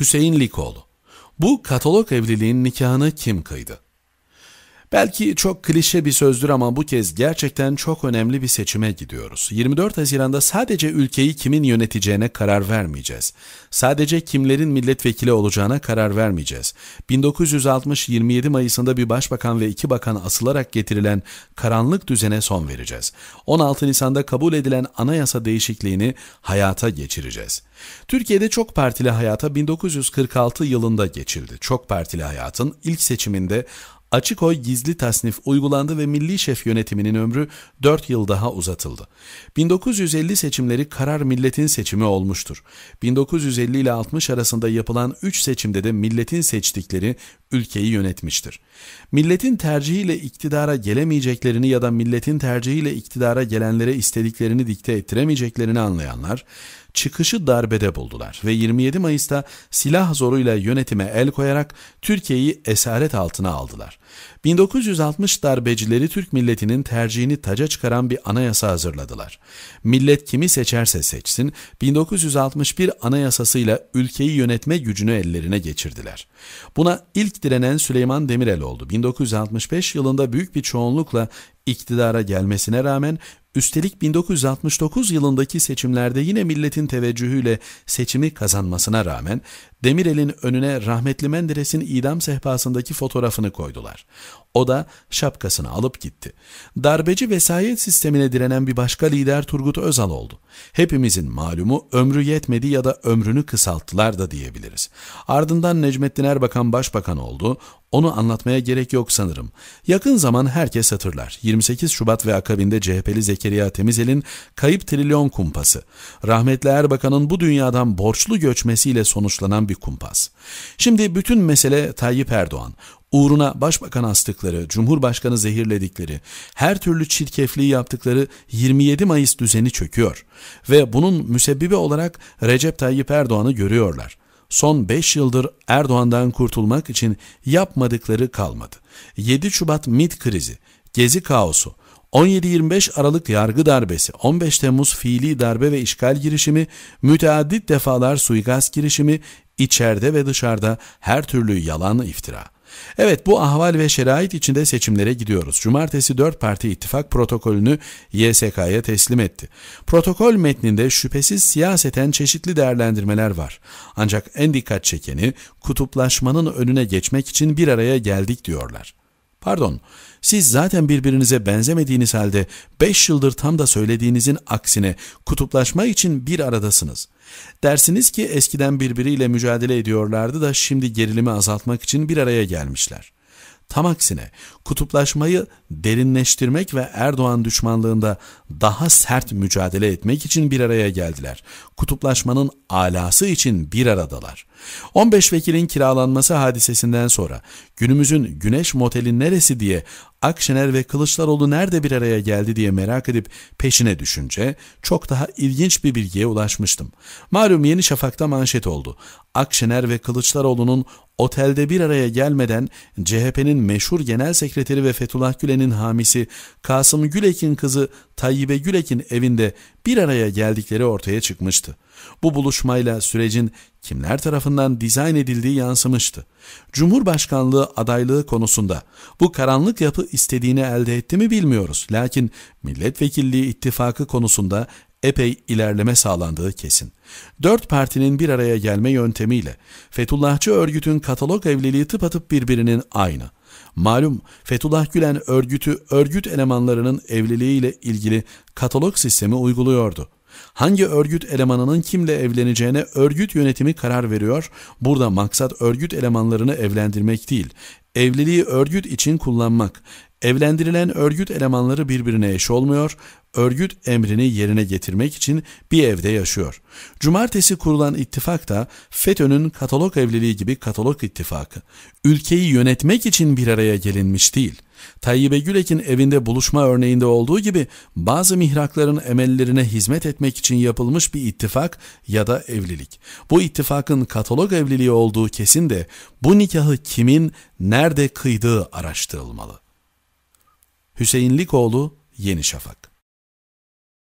Hüseyin Likoğlu. Bu katalog evliliğin nikahını kim kıydı? Belki çok klişe bir sözdür ama bu kez gerçekten çok önemli bir seçime gidiyoruz. 24 Haziran'da sadece ülkeyi kimin yöneteceğine karar vermeyeceğiz. Sadece kimlerin milletvekili olacağına karar vermeyeceğiz. 1960-27 Mayıs'ında bir başbakan ve iki bakan asılarak getirilen karanlık düzene son vereceğiz. 16 Nisan'da kabul edilen anayasa değişikliğini hayata geçireceğiz. Türkiye'de çok partili hayata 1946 yılında geçildi. Çok partili hayatın ilk seçiminde Açık oy gizli tasnif uygulandı ve milli şef yönetiminin ömrü 4 yıl daha uzatıldı. 1950 seçimleri karar milletin seçimi olmuştur. 1950 ile 60 arasında yapılan 3 seçimde de milletin seçtikleri ülkeyi yönetmiştir. Milletin tercihiyle iktidara gelemeyeceklerini ya da milletin tercihiyle iktidara gelenlere istediklerini dikte ettiremeyeceklerini anlayanlar, çıkışı darbede buldular ve 27 Mayıs'ta silah zoruyla yönetime el koyarak Türkiye'yi esaret altına aldılar. 1960 darbecileri Türk milletinin tercihini taca çıkaran bir anayasa hazırladılar. Millet kimi seçerse seçsin, 1961 anayasasıyla ülkeyi yönetme gücünü ellerine geçirdiler. Buna ilk direnen Süleyman Demirel oldu. 1965 yılında büyük bir çoğunlukla iktidara gelmesine rağmen Üstelik 1969 yılındaki seçimlerde yine milletin teveccühüyle seçimi kazanmasına rağmen Demirel'in önüne rahmetli Menderes'in idam sehpasındaki fotoğrafını koydular. O da şapkasını alıp gitti. Darbeci vesayet sistemine direnen bir başka lider Turgut Özal oldu. Hepimizin malumu ömrü yetmedi ya da ömrünü kısalttılar da diyebiliriz. Ardından Necmettin Erbakan başbakan oldu. Onu anlatmaya gerek yok sanırım. Yakın zaman herkes hatırlar. 28 Şubat ve akabinde CHP'li Zekeriya Temizel'in kayıp trilyon kumpası. Rahmetli Erbakan'ın bu dünyadan borçlu göçmesiyle sonuçlanan bir kumpas. Şimdi bütün mesele Tayyip Erdoğan uğruna başbakan astıkları, cumhurbaşkanı zehirledikleri, her türlü çirkefliği yaptıkları 27 Mayıs düzeni çöküyor ve bunun müsebbibi olarak Recep Tayyip Erdoğan'ı görüyorlar. Son 5 yıldır Erdoğan'dan kurtulmak için yapmadıkları kalmadı. 7 Şubat MIT krizi, Gezi kaosu, 17-25 Aralık yargı darbesi, 15 Temmuz fiili darbe ve işgal girişimi, müteaddit defalar suikast girişimi, içeride ve dışarıda her türlü yalan iftira. Evet bu ahval ve şerait içinde seçimlere gidiyoruz. Cumartesi 4 parti ittifak protokolünü YSK'ya teslim etti. Protokol metninde şüphesiz siyaseten çeşitli değerlendirmeler var. Ancak en dikkat çekeni kutuplaşmanın önüne geçmek için bir araya geldik diyorlar. Pardon, siz zaten birbirinize benzemediğiniz halde 5 yıldır tam da söylediğinizin aksine kutuplaşma için bir aradasınız. Dersiniz ki eskiden birbiriyle mücadele ediyorlardı da şimdi gerilimi azaltmak için bir araya gelmişler. Tam aksine kutuplaşmayı derinleştirmek ve Erdoğan düşmanlığında daha sert mücadele etmek için bir araya geldiler. Kutuplaşmanın alası için bir aradalar. 15 vekilin kiralanması hadisesinden sonra günümüzün Güneş Moteli neresi diye Akşener ve Kılıçdaroğlu nerede bir araya geldi diye merak edip peşine düşünce çok daha ilginç bir bilgiye ulaşmıştım. Malum Yeni Şafak'ta manşet oldu. Akşener ve Kılıçdaroğlu'nun otelde bir araya gelmeden CHP'nin meşhur genel sekreteri ve Fethullah Gülen'in hamisi Kasım Gülek'in kızı Tayyip'e Gülek'in evinde bir araya geldikleri ortaya çıkmıştı. Bu buluşmayla sürecin kimler tarafından dizayn edildiği yansımıştı. Cumhurbaşkanlığı adaylığı konusunda bu karanlık yapı istediğini elde etti mi bilmiyoruz. Lakin milletvekilliği ittifakı konusunda epey ilerleme sağlandığı kesin. Dört partinin bir araya gelme yöntemiyle Fethullahçı örgütün katalog evliliği tıpatıp birbirinin aynı. Malum Fethullah Gülen örgütü örgüt elemanlarının evliliğiyle ilgili katalog sistemi uyguluyordu. Hangi örgüt elemanının kimle evleneceğine örgüt yönetimi karar veriyor. Burada maksat örgüt elemanlarını evlendirmek değil, evliliği örgüt için kullanmak. Evlendirilen örgüt elemanları birbirine eş olmuyor örgüt emrini yerine getirmek için bir evde yaşıyor. Cumartesi kurulan ittifak da FETÖ'nün katalog evliliği gibi katalog ittifakı. Ülkeyi yönetmek için bir araya gelinmiş değil. Tayyip Gülekin evinde buluşma örneğinde olduğu gibi bazı mihrakların emellerine hizmet etmek için yapılmış bir ittifak ya da evlilik. Bu ittifakın katalog evliliği olduğu kesin de bu nikahı kimin nerede kıydığı araştırılmalı. Hüseyinlikoğlu Yeni Şafak